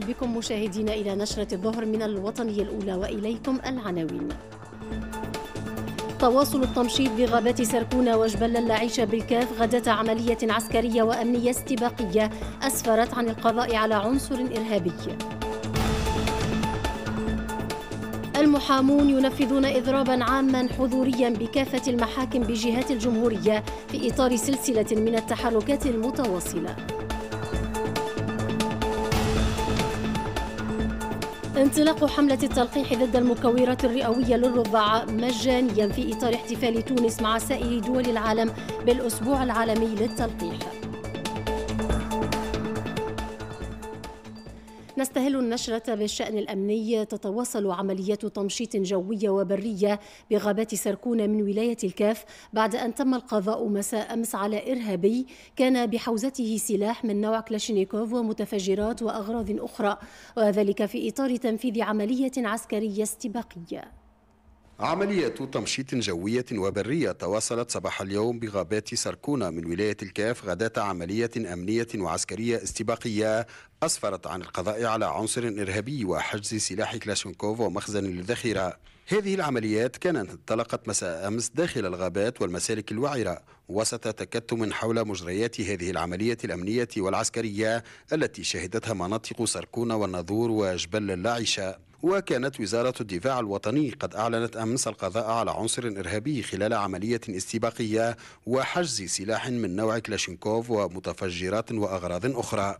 بكم مشاهدينا إلى نشرة الظهر من الوطنية الأولى وإليكم العناوين تواصل التمشيط بغابات سركونة وجبل اللعيشة بالكاف غدة عملية عسكرية وأمنية استباقية أسفرت عن القضاء على عنصر إرهابي المحامون ينفذون إضرابا عاما حضوريا بكافة المحاكم بجهات الجمهورية في إطار سلسلة من التحركات المتواصلة انطلاق حملة التلقيح ضد المكورات الرئوية للرضاعة مجانيا في إطار احتفال تونس مع سائر دول العالم بالأسبوع العالمي للتلقيح نستهل النشرة بالشأن الأمني تتواصل عمليات تمشيط جوية وبرية بغابات سركونة من ولاية الكاف بعد أن تم القضاء مساء أمس على إرهابي كان بحوزته سلاح من نوع كلاشينيكوف ومتفجرات وأغراض أخرى وذلك في إطار تنفيذ عملية عسكرية استباقية عملية تمشيط جوية وبرية تواصلت صباح اليوم بغابات سركونة من ولاية الكاف غداة عملية أمنية وعسكرية استباقية أسفرت عن القضاء على عنصر إرهابي وحجز سلاح كلاشنكوف ومخزن للذخيرة هذه العمليات كانت انطلقت مساء أمس داخل الغابات والمسالك الوعرة وسط تكتم حول مجريات هذه العملية الأمنية والعسكرية التي شهدتها مناطق سركونة والناظور وجبل اللاعشة وكانت وزارة الدفاع الوطني قد أعلنت أمس القضاء على عنصر إرهابي خلال عملية استباقية وحجز سلاح من نوع كلاشينكوف ومتفجرات وأغراض أخرى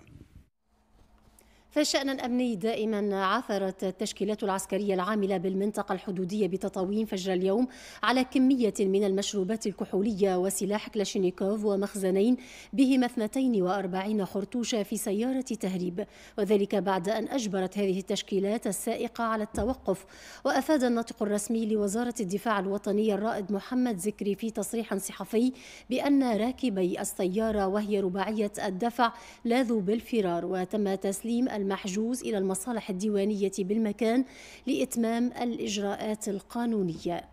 فشأنا أمني دائما عثرت التشكيلات العسكرية العاملة بالمنطقة الحدودية بتطاوين فجر اليوم على كمية من المشروبات الكحولية وسلاح كلاشينيكوف ومخزنين بهما 42 خرطوشة في سيارة تهريب وذلك بعد أن أجبرت هذه التشكيلات السائقة على التوقف وأفاد الناطق الرسمي لوزارة الدفاع الوطني الرائد محمد زكري في تصريح صحفي بأن راكبي السيارة وهي رباعية الدفع لاذوا بالفرار وتم تسليم المحجوز إلى المصالح الديوانية بالمكان لإتمام الإجراءات القانونية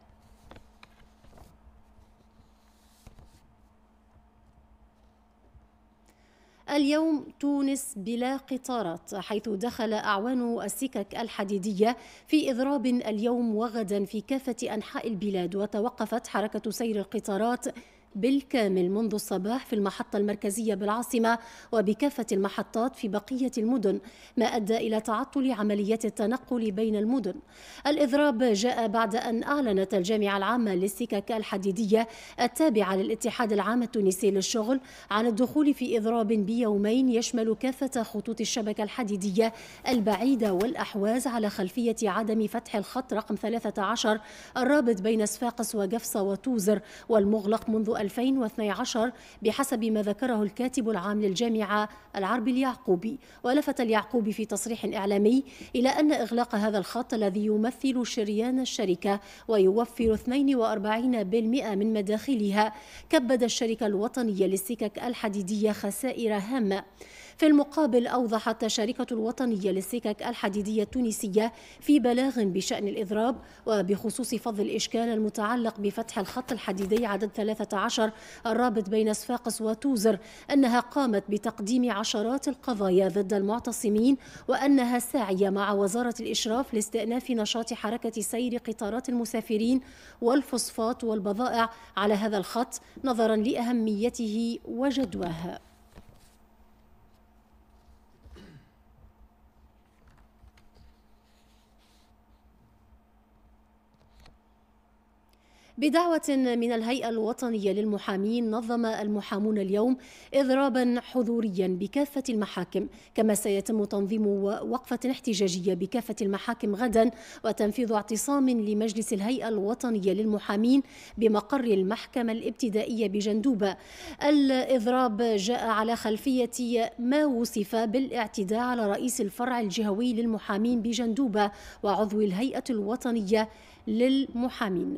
اليوم تونس بلا قطارات حيث دخل أعوان السكك الحديدية في إضراب اليوم وغدا في كافة أنحاء البلاد وتوقفت حركة سير القطارات بالكامل منذ الصباح في المحطة المركزية بالعاصمة وبكافة المحطات في بقية المدن ما أدى إلى تعطل عمليات التنقل بين المدن الإضراب جاء بعد أن أعلنت الجامعة العامة للسكك الحديدية التابعة للاتحاد العام التونسي للشغل عن الدخول في إضراب بيومين يشمل كافة خطوط الشبكة الحديدية البعيدة والأحواز على خلفية عدم فتح الخط رقم 13 الرابط بين صفاقس وقفصة وتوزر والمغلق منذ 2012 بحسب ما ذكره الكاتب العام للجامعة العربي اليعقوبي ولفت اليعقوبي في تصريح إعلامي إلى أن إغلاق هذا الخط الذي يمثل شريان الشركة ويوفر 42% من مداخلها كبد الشركة الوطنية للسكك الحديدية خسائر هامة في المقابل أوضحت الشركة الوطنية للسكك الحديدية التونسية في بلاغ بشأن الإضراب وبخصوص فض الإشكال المتعلق بفتح الخط الحديدي عدد 13 الرابط بين صفاقس وتوزر أنها قامت بتقديم عشرات القضايا ضد المعتصمين وأنها ساعية مع وزارة الإشراف لاستئناف نشاط حركة سير قطارات المسافرين والفصفات والبضائع على هذا الخط نظرا لأهميته وجدواه بدعوة من الهيئة الوطنية للمحامين نظم المحامون اليوم إضرابا حضوريا بكافة المحاكم كما سيتم تنظيم وقفة احتجاجية بكافة المحاكم غدا وتنفيذ اعتصام لمجلس الهيئة الوطنية للمحامين بمقر المحكمة الابتدائية بجندوبة الإضراب جاء على خلفية ما وصف بالاعتداء على رئيس الفرع الجهوي للمحامين بجندوبة وعضو الهيئة الوطنية للمحامين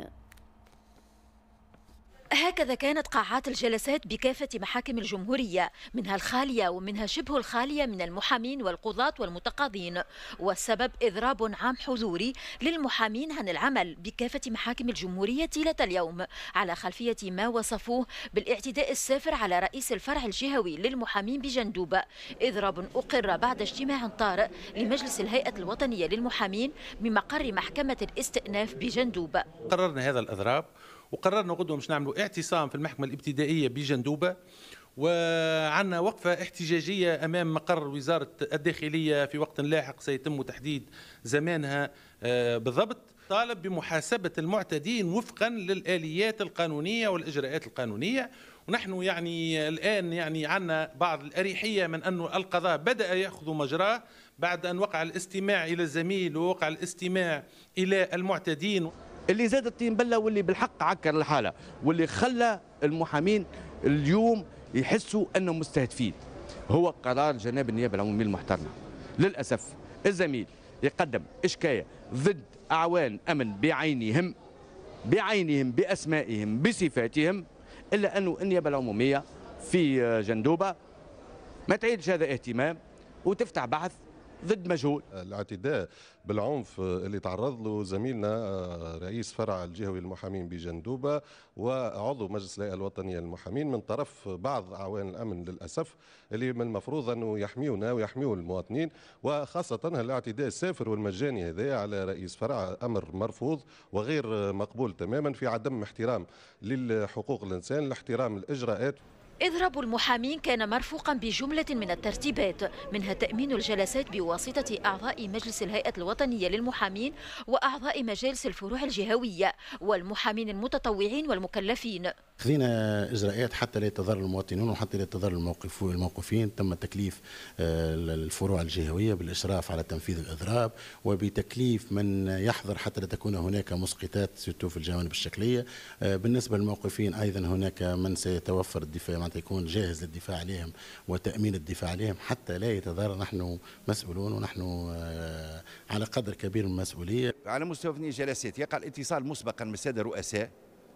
هكذا كانت قاعات الجلسات بكافة محاكم الجمهورية منها الخالية ومنها شبه الخالية من المحامين والقضاة والمتقاضين والسبب إضراب عام حضوري للمحامين عن العمل بكافة محاكم الجمهورية طيلة اليوم على خلفية ما وصفوه بالاعتداء السافر على رئيس الفرع الجهوي للمحامين بجندوبة إضراب أقر بعد اجتماع طارئ لمجلس الهيئة الوطنية للمحامين بمقر محكمة الاستئناف بجندوبة قررنا هذا الإضراب وقررنا غدوه مش نعملوا اعتصام في المحكمه الابتدائيه بجندوبه وعندنا وقفة احتجاجية أمام مقر وزارة الداخلية في وقت لاحق سيتم تحديد زمانها آه، بالضبط طالب بمحاسبة المعتدين وفقا للآليات القانونية والإجراءات القانونية ونحن يعني الآن يعني عندنا بعض الأريحية من أن القضاء بدأ يأخذ مجراه بعد أن وقع الاستماع إلى الزميل ووقع الاستماع إلى المعتدين اللي زاد الطين بله واللي بالحق عكر الحاله واللي خلى المحامين اليوم يحسوا انهم مستهدفين هو قرار جناب النيابه العموميه المحترمه للاسف الزميل يقدم اشكايه ضد اعوان امن بعينهم بعينهم باسمائهم بصفاتهم الا انه النيابه العموميه في جندوبه ما تعيدش هذا اهتمام وتفتح بحث ضد مجهول الاعتداء بالعنف اللي تعرض له زميلنا آه، رئيس فرع الجهوي المحامين بجندوبة وعضو مجلس الهيئة الوطنية للمحامين من طرف بعض أعوان الأمن للأسف اللي من المفروض أنه يحميونا ويحميو المواطنين وخاصة الاعتداء السافر والمجاني هذا على رئيس فرع أمر مرفوض وغير مقبول تماما في عدم احترام للحقوق الإنسان لاحترام الإجراءات إضراب المحامين كان مرفوقا بجملة من الترتيبات منها تأمين الجلسات بواسطة أعضاء مجلس الهيئة الوطنية للمحامين وأعضاء مجالس الفروع الجهوية والمحامين المتطوعين والمكلفين خذينا اجراءات حتى لا يتضرر المواطنون وحتى لا يتضرر الموقف الموقفين تم تكليف آه، الفروع الجهويه بالاشراف على تنفيذ الاضراب وبتكليف من يحضر حتى لا تكون هناك مسقطات سيتو في الجوانب الشكليه آه، بالنسبه للموقفين ايضا هناك من سيتوفر الدفاع معناتها يكون جاهز للدفاع عليهم وتامين الدفاع عليهم حتى لا يتضرر نحن مسؤولون ونحن آه، على قدر كبير من المسؤوليه على مستوى جلسات يقع الاتصال مسبقا من الساده الرؤساء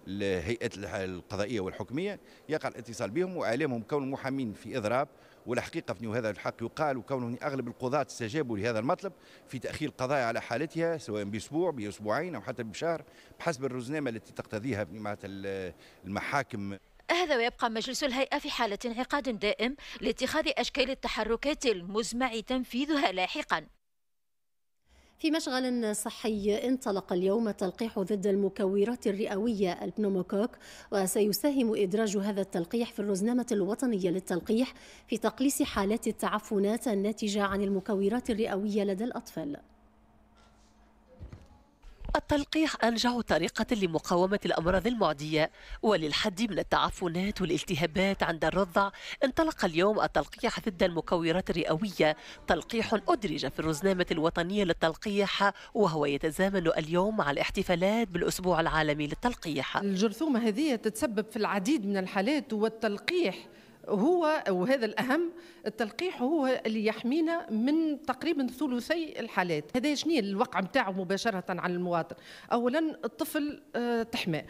الهيئه القضائيه والحكميه يقع الاتصال بهم وعليهم كون محامين في اضراب والحقيقه في هذا الحق يقال وكون اغلب القضاة استجابوا لهذا المطلب في تاخير القضايا على حالتها سواء باسبوع باسبوعين او حتى بشهر بحسب الرزنامه التي تقتضيها مع المحاكم هذا ويبقى مجلس الهيئة في حالة انعقاد دائم لاتخاذ أشكال التحركات المزمع تنفيذها لاحقا في مشغل صحي انطلق اليوم تلقيح ضد المكورات الرئوية البنوموكوك وسيساهم إدراج هذا التلقيح في الرزنامة الوطنية للتلقيح في تقليص حالات التعفنات الناتجة عن المكورات الرئوية لدى الأطفال التلقيح أنجع طريقة لمقاومة الأمراض المعدية وللحد من التعفنات والالتهابات عند الرضع انطلق اليوم التلقيح ضد المكورات الرئوية تلقيح أدرج في الرزنامة الوطنية للتلقيح وهو يتزامن اليوم مع الاحتفالات بالأسبوع العالمي للتلقيح الجرثومة هذه تتسبب في العديد من الحالات والتلقيح هو وهذا الاهم التلقيح هو اللي يحمينا من تقريبا ثلثي الحالات هذا شنو الوقع نتاعو مباشره على المواطن اولا الطفل آه، تحمى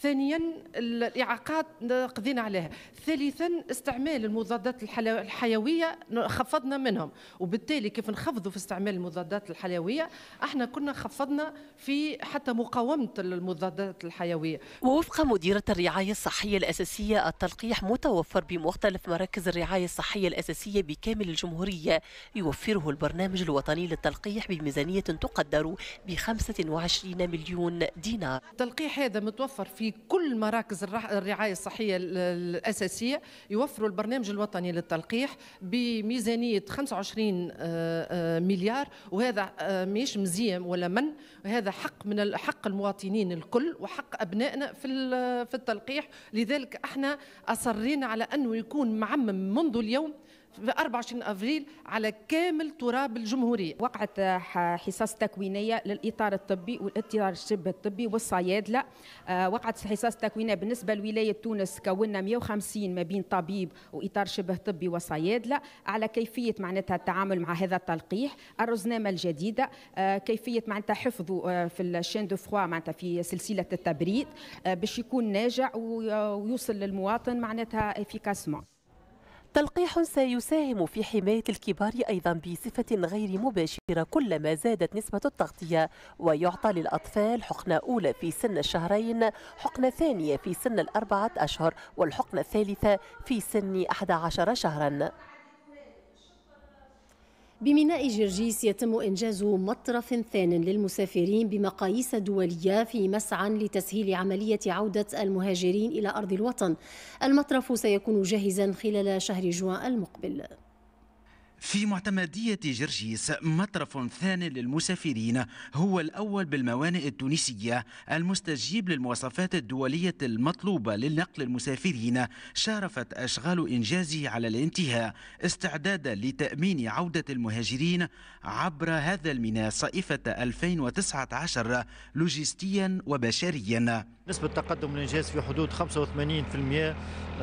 ثانيا الاعاقات قضينا عليها ثالثا استعمال المضادات الحيويه خفضنا منهم وبالتالي كيف نخفضوا في استعمال المضادات الحيويه احنا كنا خفضنا في حتى مقاومه المضادات الحيويه ووفق مديره الرعايه الصحيه الاساسيه التلقيح متوفر بمختلف مختلف مراكز الرعاية الصحية الأساسية بكامل الجمهورية يوفره البرنامج الوطني للتلقيح بميزانية تقدر ب 25 مليون دينار التلقيح هذا متوفر في كل مراكز الرعاية الصحية الأساسية يوفروا البرنامج الوطني للتلقيح بميزانية 25 آه، آه، مليار وهذا آه، مش مزيم ولا من وهذا حق من حق المواطنين الكل وحق أبنائنا في التلقيح لذلك احنا أصرينا على أنه يكون يكون معمم منذ اليوم في 24 افريل على كامل تراب الجمهوريه. وقعت حصص تكوينيه للاطار الطبي والاطار الشبه الطبي والصيادله. آه، وقعت حصص تكوينيه بالنسبه لولايه تونس كونا 150 ما بين طبيب واطار شبه طبي وصيادله على كيفيه معناتها التعامل مع هذا التلقيح، الرزنامه الجديده، آه، كيفيه معناتها حفظه آه، في الشين دو فخوا معناتها في سلسله التبريد باش يكون ناجع ويوصل للمواطن معناتها افيكاسمون. تلقيح سيساهم في حماية الكبار أيضا بصفة غير مباشرة كلما زادت نسبة التغطية ويعطى للأطفال حقنة أولى في سن الشهرين حقنة ثانية في سن الأربعة أشهر والحقنة الثالثة في سن 11 شهرا بميناء جرجيس يتم إنجاز مطرف ثان للمسافرين بمقاييس دولية في مسعى لتسهيل عملية عودة المهاجرين إلى أرض الوطن المطرف سيكون جاهزا خلال شهر جوان المقبل في معتمدية جرجيس مطرف ثان للمسافرين هو الأول بالموانئ التونسية المستجيب للمواصفات الدولية المطلوبة للنقل المسافرين شارفت أشغال إنجازه على الانتهاء استعدادا لتأمين عودة المهاجرين عبر هذا الميناء صيفة 2019 لوجستيا وبشريا نسبة تقدم الإنجاز في حدود 85%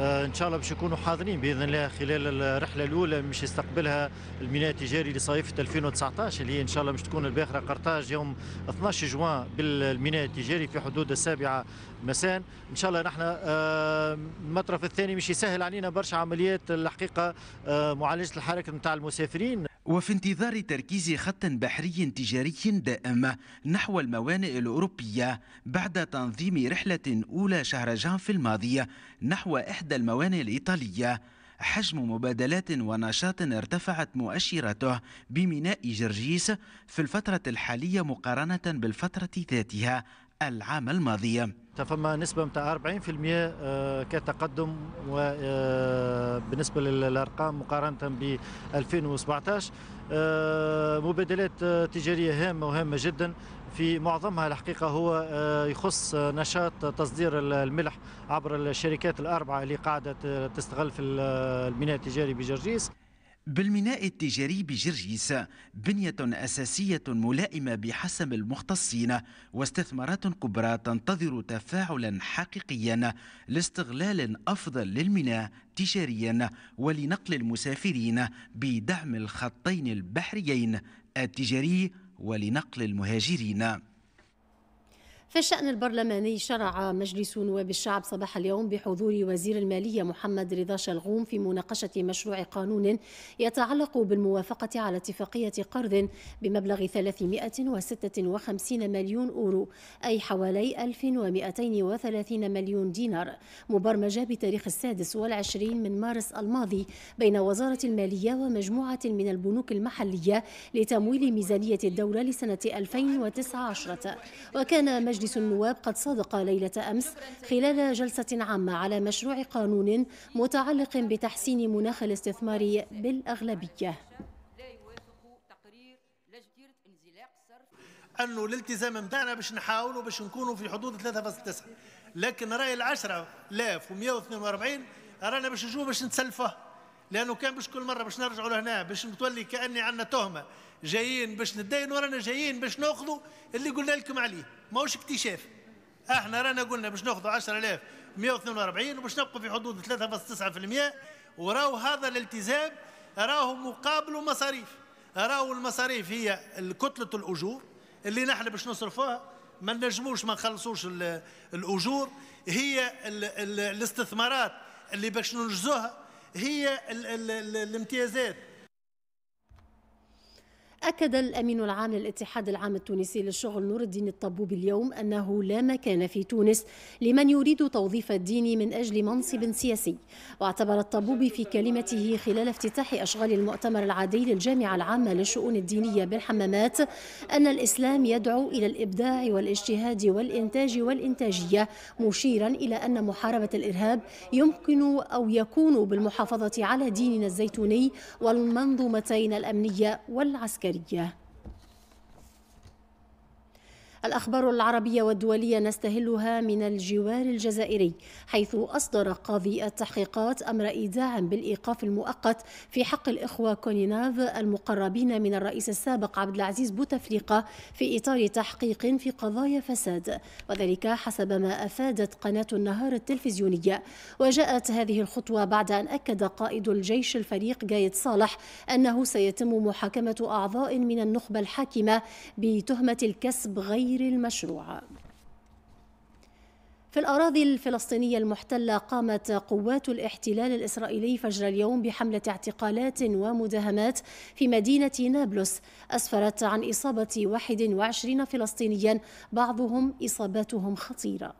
آه، إن شاء الله باش يكونوا حاضرين بإذن الله خلال الرحلة الأولى مش يستقبلها الميناء التجاري لصيف 2019 اللي هي ان شاء الله مش تكون الباخره قرطاج يوم 12 جوان بالميناء التجاري في حدود السابعه مساء ان شاء الله نحن آه، المطرف الثاني مش يسهل علينا برشا عمليات الحقيقه آه، معالجه الحركه نتاع المسافرين وفي انتظار تركيز خط بحري تجاري دائم نحو الموانئ الأوروبية بعد تنظيم رحلة أولى شهر جان في الماضية نحو إحدى الموانئ الإيطالية حجم مبادلات ونشاط ارتفعت مؤشرته بميناء جرجيس في الفترة الحالية مقارنة بالفترة ذاتها العام الماضي فما نسبة متاع 40% آه، كتقدم وبالنسبة آه، للأرقام مقارنة ب 2017 آه، مبادلات تجارية هامة وهامة جدا في معظمها الحقيقة هو آه، يخص آه، نشاط تصدير الملح عبر الشركات الأربعة اللي قاعدة آه، تستغل في الميناء التجاري بجرجيس بالميناء التجاري بجرجيس بنية أساسية ملائمة بحسب المختصين واستثمارات كبرى تنتظر تفاعلا حقيقيا لاستغلال أفضل للميناء تجاريا ولنقل المسافرين بدعم الخطين البحريين التجاري ولنقل المهاجرين في الشأن البرلماني شرع مجلس نواب الشعب صباح اليوم بحضور وزير المالية محمد رضا شلغوم في مناقشة مشروع قانون يتعلق بالموافقة على اتفاقية قرض بمبلغ 356 مليون أورو أي حوالي 1230 مليون دينار مبرمجة بتاريخ السادس والعشرين من مارس الماضي بين وزارة المالية ومجموعة من البنوك المحلية لتمويل ميزانية الدولة لسنة 2019 وكان مجلس مجلس النواب قد صادق ليلة أمس خلال جلسة عامة على مشروع قانون متعلق بتحسين مناخ الاستثمار بالأغلبية انه الالتزام متاعنا باش نحاولوا باش نكونوا في حدود 3.9 لكن راي العشرة 10042 رانا باش نشوف باش نتسلفه لانه كان باش كل مره باش نرجعوا لهنا باش نتولي كاني عندنا تهمه جايين باش ندين ورانا جايين باش ناخذوا اللي قلنا لكم عليه ماهوش اكتشاف احنا رانا قلنا باش ناخذوا 10142 وباش نبقوا في حدود 3.9% وراو هذا الالتزام راهو مقابل مصاريف راهو المصاريف هي كتله الاجور اللي نحن باش نصرفوها ما نجموش ما نخلصوش الاجور هي الاستثمارات اللي باش ننجزوها هي الامتيازات أكد الأمين العام للاتحاد العام التونسي للشغل نور الدين الطبوب اليوم أنه لا مكان في تونس لمن يريد توظيف الدين من أجل منصب سياسي واعتبر الطبوبي في كلمته خلال افتتاح أشغال المؤتمر العادي للجامعة العامة للشؤون الدينية بالحمامات أن الإسلام يدعو إلى الإبداع والاجتهاد والإنتاج والإنتاجية مشيرا إلى أن محاربة الإرهاب يمكن أو يكون بالمحافظة على ديننا الزيتوني والمنظومتين الأمنية والعسكرية Yeah. الأخبار العربية والدولية نستهلها من الجوار الجزائري حيث أصدر قاضي التحقيقات أمر إيداع بالإيقاف المؤقت في حق الإخوة كونيناف المقربين من الرئيس السابق عبد العزيز بوتفليقة في إطار تحقيق في قضايا فساد وذلك حسب ما أفادت قناة النهار التلفزيونية وجاءت هذه الخطوة بعد أن أكد قائد الجيش الفريق جايد صالح أنه سيتم محاكمة أعضاء من النخبة الحاكمة بتهمة الكسب غير غير المشروعه في الأراضي الفلسطينية المحتلة قامت قوات الاحتلال الإسرائيلي فجر اليوم بحملة اعتقالات ومداهمات في مدينة نابلس أسفرت عن إصابة 21 فلسطينيا بعضهم إصاباتهم خطيرة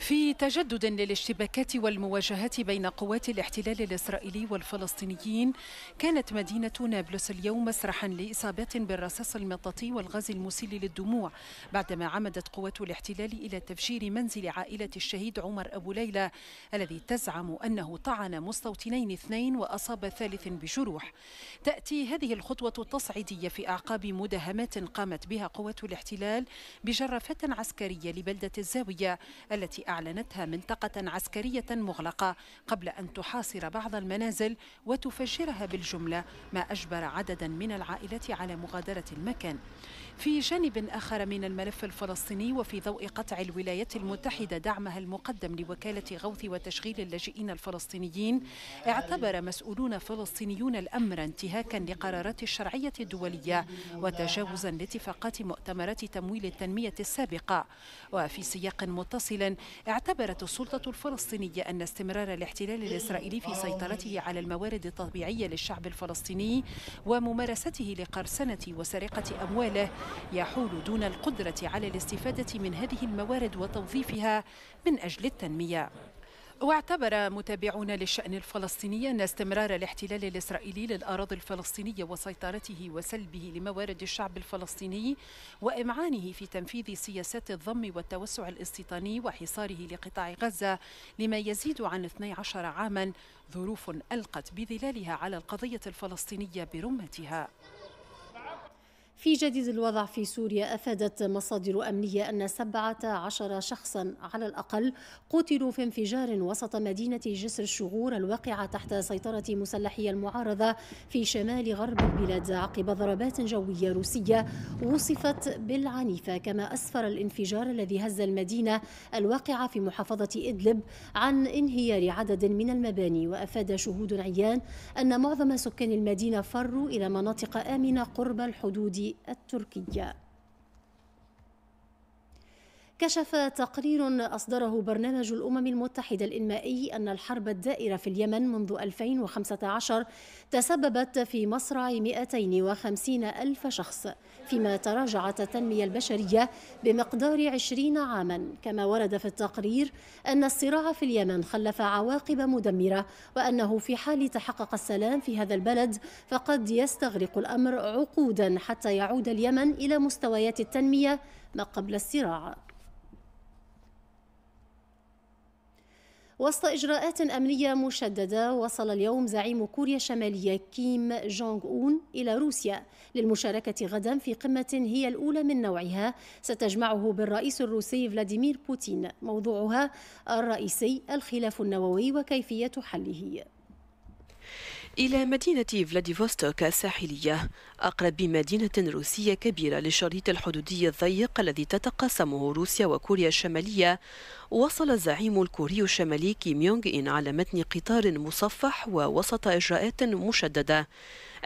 في تجدد للاشتباكات والمواجهات بين قوات الاحتلال الإسرائيلي والفلسطينيين كانت مدينة نابلس اليوم مسرحا لإصابات بالرصاص المطاطي والغاز المسيل للدموع بعدما عمدت قوات الاحتلال إلى تفجير منزل عائلة الشهيد عمر أبو ليلى الذي تزعم أنه طعن مستوطنين اثنين وأصاب ثالث بجروح تأتي هذه الخطوة التصعيدية في أعقاب مداهمات قامت بها قوات الاحتلال بجرافات عسكرية لبلدة الزاوية التي أعلنتها منطقة عسكرية مغلقة قبل أن تحاصر بعض المنازل وتفجرها بالجملة ما أجبر عددا من العائلات على مغادرة المكان في جانب آخر من الملف الفلسطيني وفي ضوء قطع الولايات المتحدة دعمها المقدم لوكالة غوث وتشغيل اللاجئين الفلسطينيين اعتبر مسؤولون فلسطينيون الأمر انتهاكا لقرارات الشرعية الدولية وتجاوزا لاتفاقات مؤتمرات تمويل التنمية السابقة وفي سياق متصل اعتبرت السلطة الفلسطينية أن استمرار الاحتلال الإسرائيلي في سيطرته على الموارد الطبيعية للشعب الفلسطيني وممارسته لقرسنة وسرقة أمواله يحول دون القدرة على الاستفادة من هذه الموارد وتوظيفها من أجل التنمية واعتبر متابعون للشأن الفلسطيني أن استمرار الاحتلال الإسرائيلي للأراضي الفلسطينية وسيطرته وسلبه لموارد الشعب الفلسطيني وإمعانه في تنفيذ سياسات الضم والتوسع الاستيطاني وحصاره لقطاع غزة لما يزيد عن 12 عاما ظروف ألقت بظلالها على القضية الفلسطينية برمتها في جديد الوضع في سوريا أفادت مصادر أمنية أن 17 شخصا على الأقل قتلوا في انفجار وسط مدينة جسر الشغور الواقعة تحت سيطرة مسلحي المعارضة في شمال غرب البلاد عقب ضربات جوية روسية وصفت بالعنيفة كما أسفر الانفجار الذي هز المدينة الواقعة في محافظة إدلب عن انهيار عدد من المباني وأفاد شهود عيان أن معظم سكان المدينة فروا إلى مناطق آمنة قرب الحدود التركية كشف تقرير أصدره برنامج الأمم المتحدة الإنمائي أن الحرب الدائرة في اليمن منذ 2015 تسببت في مصرع 250 ألف شخص فيما تراجعت التنمية البشرية بمقدار 20 عاما كما ورد في التقرير أن الصراع في اليمن خلف عواقب مدمرة وأنه في حال تحقق السلام في هذا البلد فقد يستغرق الأمر عقودا حتى يعود اليمن إلى مستويات التنمية ما قبل الصراع وسط إجراءات أمنية مشددة وصل اليوم زعيم كوريا الشمالية كيم جونغ أون إلى روسيا للمشاركة غدا في قمة هي الأولى من نوعها ستجمعه بالرئيس الروسي فلاديمير بوتين موضوعها الرئيسي الخلاف النووي وكيفية حله إلى مدينة فلاديفوستوك الساحلية أقرب مدينة روسية كبيرة للشريط الحدودي الضيق الذي تتقاسمه روسيا وكوريا الشمالية وصل الزعيم الكوري الشمالي كيم يونغ إن على متن قطار مصفح ووسط إجراءات مشددة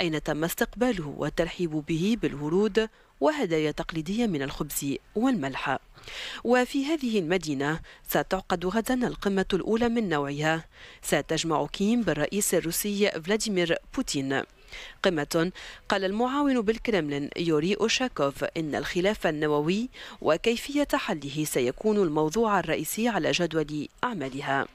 أين تم استقباله والترحيب به بالورود وهدايا تقليدية من الخبز والملح وفي هذه المدينة ستعقد غدا القمة الأولى من نوعها ستجمع كيم بالرئيس الروسي فلاديمير بوتين قمة قال المعاون بالكرملين يوري أوشاكوف إن الخلاف النووي وكيفية حله سيكون الموضوع الرئيسي على جدول أعمالها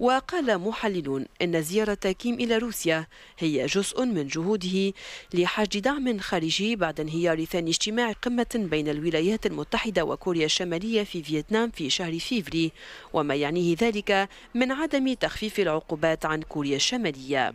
وقال محللون أن زيارة كيم إلى روسيا هي جزء من جهوده لحشد دعم خارجي بعد انهيار ثاني اجتماع قمة بين الولايات المتحدة وكوريا الشمالية في فيتنام في شهر فيفري وما يعنيه ذلك من عدم تخفيف العقوبات عن كوريا الشمالية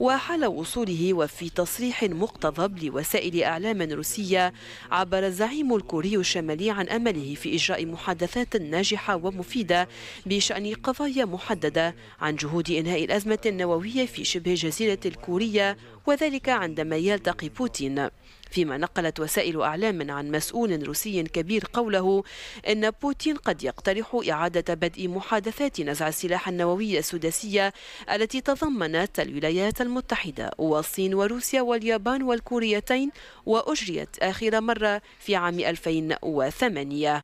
وحال وصوله وفي تصريح مقتضب لوسائل أعلام روسية عبر الزعيم الكوري الشمالي عن أمله في إجراء محادثات ناجحة ومفيدة بشأن قضايا محددة عن جهود إنهاء الأزمة النووية في شبه جزيرة الكورية وذلك عندما يلتقي بوتين فيما نقلت وسائل أعلام عن مسؤول روسي كبير قوله إن بوتين قد يقترح إعادة بدء محادثات نزع السلاح النووي السداسية التي تضمنت الولايات المتحدة والصين وروسيا واليابان والكوريتين وأجريت آخر مرة في عام 2008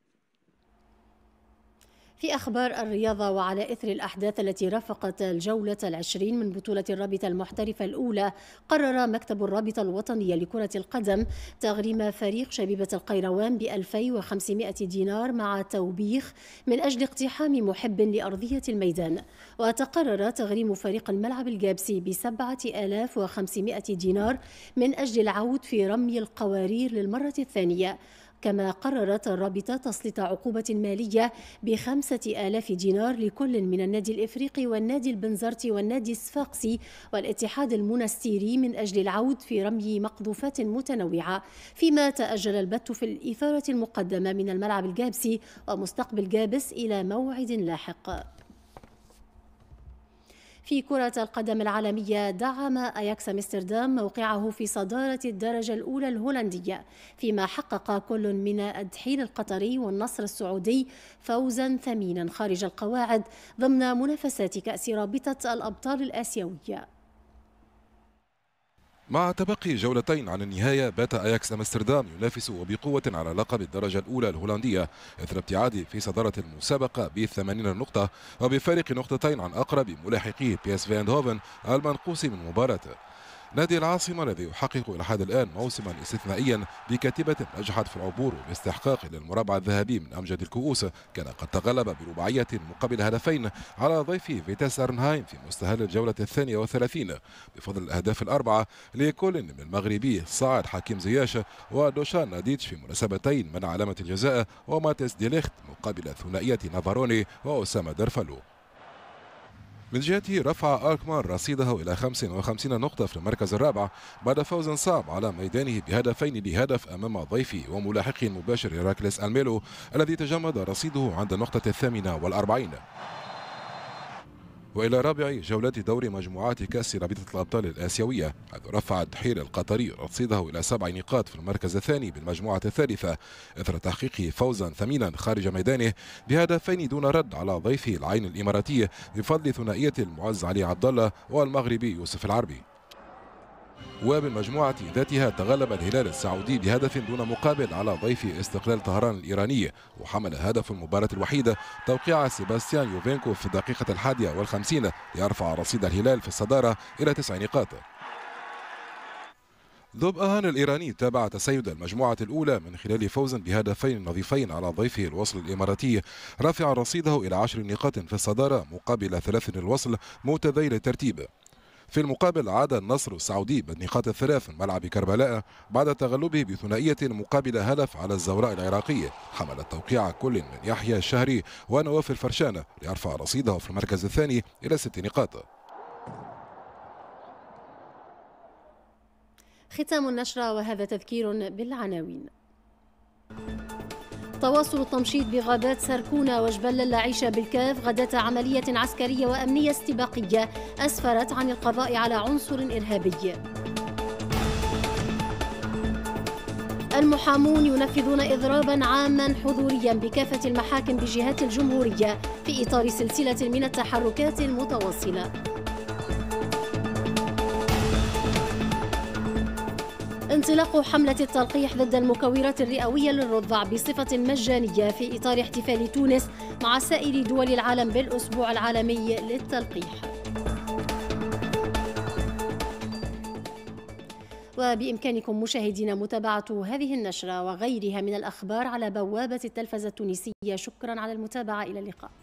في أخبار الرياضة وعلى إثر الأحداث التي رافقت الجولة العشرين من بطولة الرابطة المحترفة الأولى قرر مكتب الرابطة الوطنية لكرة القدم تغريم فريق شبيبة القيروان ب 2500 دينار مع توبيخ من أجل اقتحام محب لأرضية الميدان وتقرر تغريم فريق الملعب الجابسي ب 7500 دينار من أجل العود في رمي القوارير للمرة الثانية كما قررت الرابطة تسليط عقوبة مالية بخمسة آلاف دينار لكل من النادي الإفريقي والنادي البنزرتي والنادي الصفاقسي والاتحاد المنستيري من أجل العود في رمي مقذوفات متنوعة فيما تأجل البت في الإثارة المقدمة من الملعب الجابسي ومستقبل جابس إلى موعد لاحق في كرة القدم العالمية دعم أياكس أمستردام موقعه في صدارة الدرجة الأولى الهولندية فيما حقق كل من الدحيل القطري والنصر السعودي فوزا ثمينا خارج القواعد ضمن منافسات كأس رابطة الأبطال الآسيوية مع تبقي جولتين عن النهاية بات أياكس أمستردام ينافس وبقوة على لقب الدرجة الأولى الهولندية إثر ابتعاده في صدارة المسابقة بثمانين نقطة وبفارق نقطتين عن أقرب ملاحقيه بي اس فاندهوفن المنقوص من مباراته نادي العاصمة الذي يحقق إلى حد الآن موسما استثنائيا بكتيبة نجحت في العبور باستحقاق للمربع الذهبي من أمجد الكؤوس كان قد تغلب برباعية مقابل هدفين على ضيف فيتاس أرنهايم في مستهل الجولة الثانية والثلاثين بفضل الأهداف الأربعة لكل من المغربي صاعد حكيم زياش ودوشان ناديتش في مناسبتين من علامة الجزاء وماتيس ديليخت مقابل ثنائية نافاروني وأسامة درفلو من جهته رفع أركمان رصيده إلى 55 نقطة في المركز الرابع بعد فوز صعب على ميدانه بهدفين لهدف أمام ضيفه وملاحقه المباشر هيراكليس ألميلو الذي تجمد رصيده عند النقطة الثامنة والأربعين وإلى رابع جولة دور مجموعات كأس رابطة الأبطال الآسيوية حيث رفع الدحيل القطري رصيده إلى سبع نقاط في المركز الثاني بالمجموعة الثالثة إثر تحقيق فوزا ثمينا خارج ميدانه بهدفين دون رد على ضيفه العين الإماراتي بفضل ثنائية المعز علي عبد الله والمغربي يوسف العربي وبالمجموعة ذاتها تغلب الهلال السعودي بهدف دون مقابل على ضيف استقلال طهران الإيراني وحمل هدف المباراة الوحيدة توقيع سيباستيان يوفينكو في الدقيقة الحادية والخمسين ليرفع رصيد الهلال في الصدارة إلى تسع نقاط ذوب أهان الإيراني تابع تسيد المجموعة الأولى من خلال فوز بهدفين نظيفين على ضيفه الوصل الإماراتي رافع رصيده إلى عشر نقاط في الصدارة مقابل ثلاث الوصل متذيل الترتيب في المقابل عاد النصر السعودي بالنقاط الثلاث من ملعب كربلاء بعد تغلبه بثنائية مقابل هدف على الزوراء العراقية حمل توقيع كل من يحيى الشهري ونواف الفرشانة ليرفع رصيده في المركز الثاني إلى ست نقاط ختام النشرة وهذا تذكير بالعناوين تواصل التمشيط بغابات سركونة وجبل اللعيشة بالكاف غداة عملية عسكرية وأمنية استباقية أسفرت عن القضاء على عنصر إرهابي المحامون ينفذون إضرابا عاما حضوريا بكافة المحاكم بجهات الجمهورية في إطار سلسلة من التحركات المتواصلة انطلاق حملة التلقيح ضد المكورات الرئوية للرضع بصفة مجانية في إطار احتفال تونس مع سائر دول العالم بالأسبوع العالمي للتلقيح وبإمكانكم مشاهدينا متابعة هذه النشرة وغيرها من الأخبار على بوابة التلفزة التونسية شكرا على المتابعة إلى اللقاء